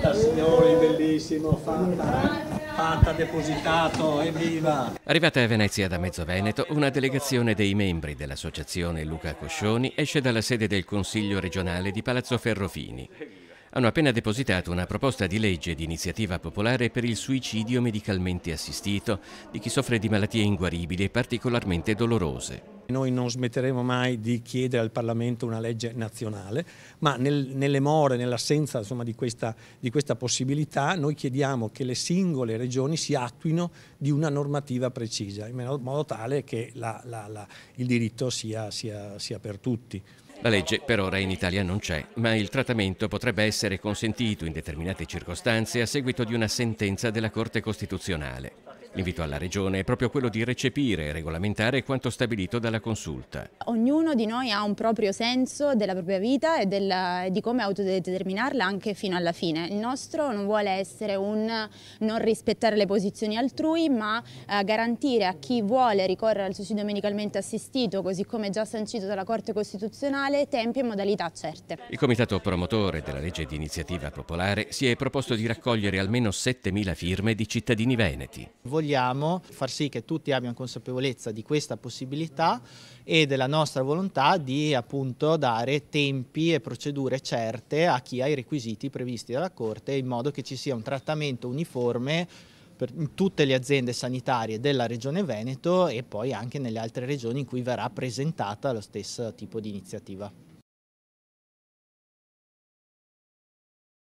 fatta signori, bellissimo, fatta. Fatta, depositato, evviva! Arrivata a Venezia da Mezzo Veneto, una delegazione dei membri dell'associazione Luca Coscioni esce dalla sede del Consiglio regionale di Palazzo Ferrofini. Hanno appena depositato una proposta di legge di iniziativa popolare per il suicidio medicalmente assistito di chi soffre di malattie inguaribili e particolarmente dolorose. Noi non smetteremo mai di chiedere al Parlamento una legge nazionale, ma nel, nelle more, nell'assenza di, di questa possibilità, noi chiediamo che le singole regioni si attuino di una normativa precisa, in modo tale che la, la, la, il diritto sia, sia, sia per tutti. La legge per ora in Italia non c'è, ma il trattamento potrebbe essere consentito in determinate circostanze a seguito di una sentenza della Corte Costituzionale. L'invito alla Regione è proprio quello di recepire e regolamentare quanto stabilito dalla consulta. Ognuno di noi ha un proprio senso della propria vita e della, di come autodeterminarla anche fino alla fine. Il nostro non vuole essere un non rispettare le posizioni altrui, ma eh, garantire a chi vuole ricorrere al suicidio medicalmente assistito, così come già sancito dalla Corte Costituzionale, tempi e modalità certe. Il comitato promotore della legge di iniziativa popolare si è proposto di raccogliere almeno 7.000 firme di cittadini veneti vogliamo far sì che tutti abbiano consapevolezza di questa possibilità e della nostra volontà di appunto dare tempi e procedure certe a chi ha i requisiti previsti dalla Corte in modo che ci sia un trattamento uniforme per tutte le aziende sanitarie della Regione Veneto e poi anche nelle altre regioni in cui verrà presentata lo stesso tipo di iniziativa.